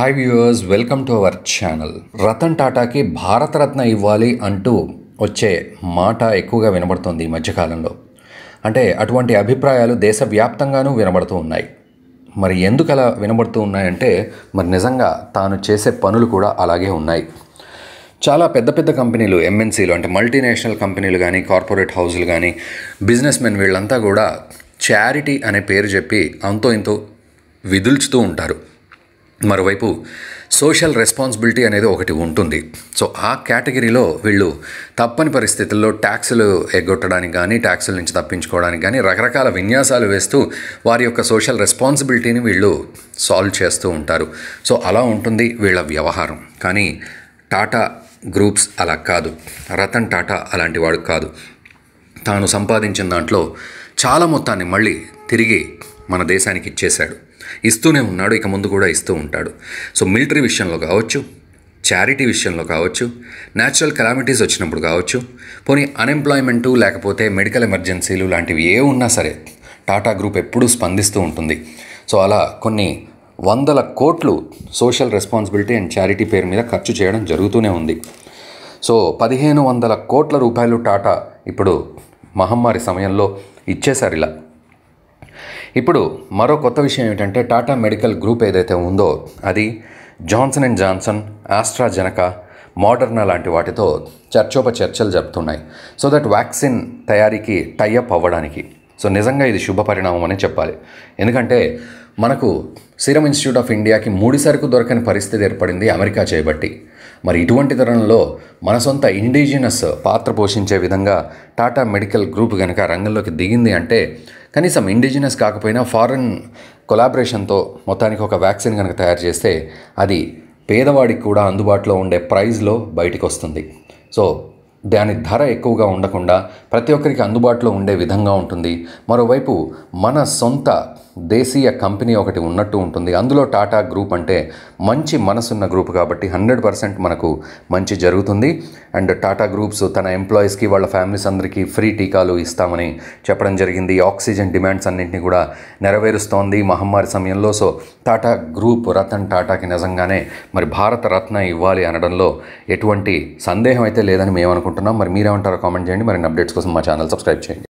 hi viewers welcome to our channel Ratan టాటాకి భారతరత్న ఇవ్వాలి అంటూ వచ్చే మాట ఎక్కువగా వినబడుతుంది ఈ మధ్యకాలంలో అంటే అటువంటి అభిప్రాయాలు దేశవ్యాప్తంగానూ వినబడుతూ ఉన్నాయి మరి ఎందుకు అలా వినబడుతూ ఉన్నాయంటే మరి నిజంగా తాను చేసే పనులు కూడా అలాగే ఉన్నాయి చాలా పెద్ద పెద్ద కంపెనీలు ఎంఎన్సీలు అంటే మల్టీనేషనల్ కంపెనీలు కానీ కార్పొరేట్ హౌజులు కానీ బిజినెస్ మెన్ వీళ్ళంతా కూడా చారిటీ అనే పేరు చెప్పి అంతో ఇంతో విదుల్చుతూ ఉంటారు మరోవైపు సోషల్ రెస్పాన్సిబిలిటీ అనేది ఒకటి ఉంటుంది సో ఆ కేటగిరీలో వీళ్ళు తప్పని పరిస్థితుల్లో ట్యాక్సులు ఎగ్గొట్టడానికి కానీ ట్యాక్సుల నుంచి తప్పించుకోవడానికి కానీ రకరకాల విన్యాసాలు వేస్తూ వారి యొక్క సోషల్ రెస్పాన్సిబిలిటీని వీళ్ళు సాల్వ్ చేస్తూ ఉంటారు సో అలా ఉంటుంది వీళ్ళ వ్యవహారం కానీ టాటా గ్రూప్స్ అలా కాదు రతన్ టాటా అలాంటి వాడు కాదు తాను సంపాదించిన దాంట్లో చాలా మొత్తాన్ని మళ్ళీ తిరిగి మన దేశానికి ఇచ్చేశాడు ఇస్తూనే ఉన్నాడు ఇక ముందు కూడా ఇస్తూ ఉంటాడు సో మిలిటరీ విషయంలో కావచ్చు చారిటీ విషయంలో కావచ్చు న్యాచురల్ కెలామిటీస్ వచ్చినప్పుడు కావచ్చు పోనీ అన్ఎంప్లాయ్మెంటు లేకపోతే మెడికల్ ఎమర్జెన్సీలు లాంటివి ఏ ఉన్నా సరే టాటా గ్రూప్ ఎప్పుడూ స్పందిస్తూ ఉంటుంది సో అలా కొన్ని వందల కోట్లు సోషల్ రెస్పాన్సిబిలిటీ అండ్ చారిటీ పేరు మీద ఖర్చు చేయడం జరుగుతూనే ఉంది సో పదిహేను వందల కోట్ల రూపాయలు టాటా ఇప్పుడు మహమ్మారి సమయంలో ఇచ్చేశారు ఇలా ఇప్పుడు మరో కొత్త విషయం ఏంటంటే టాటా మెడికల్ గ్రూప్ ఏదైతే ఉందో అది Johnson and Johnson AstraZeneca Moderna లాంటి వాటితో చర్చోప చర్చలు జరుపుతున్నాయి సో దట్ వ్యాక్సిన్ తయారీకి టైఅప్ అవ్వడానికి సో నిజంగా ఇది శుభ పరిణామం అని చెప్పాలి ఎందుకంటే మనకు సీరం ఇన్స్టిట్యూట్ ఆఫ్ ఇండియాకి సరుకు దొరకని పరిస్థితి ఏర్పడింది అమెరికా చేయబట్టి మరి ఇటువంటి తరుణంలో మన సొంత ఇండిజినస్ పాత్ర పోషించే విధంగా టాటా మెడికల్ గ్రూప్ కనుక రంగంలోకి దిగింది అంటే కనీసం ఇండిజినస్ కాకపోయినా ఫారెన్ కొలాబరేషన్తో మొత్తానికి ఒక వ్యాక్సిన్ కనుక తయారు చేస్తే అది పేదవాడికి కూడా అందుబాటులో ఉండే ప్రైజ్లో బయటకు వస్తుంది సో దాని ధర ఎక్కువగా ఉండకుండా ప్రతి ఒక్కరికి అందుబాటులో ఉండే విధంగా ఉంటుంది మరోవైపు మన సొంత దేశీయ కంపెనీ ఒకటి ఉన్నట్టు ఉంటుంది అందులో టాటా గ్రూప్ అంటే మంచి మనసున్న గ్రూప్ కాబట్టి హండ్రెడ్ పర్సెంట్ మనకు మంచి జరుగుతుంది అండ్ టాటా గ్రూప్స్ తన ఎంప్లాయీస్కి వాళ్ళ ఫ్యామిలీస్ అందరికీ ఫ్రీ టీకాలు ఇస్తామని చెప్పడం జరిగింది ఆక్సిజన్ డిమాండ్స్ అన్నింటినీ కూడా నెరవేరుస్తోంది మహమ్మారి సమయంలో సో టాటా గ్రూప్ రతన్ టాటాకి నిజంగానే మరి భారత రత్న ఇవ్వాలి అనడంలో ఎటువంటి సందేహం అయితే లేదని మేము అనుకుంటున్నాం మరి మీరేమంటారో కామెంట్ చేయండి మరి అప్డేట్స్ కోసం మా ఛానల్ సబ్స్క్రైబ్ చేయండి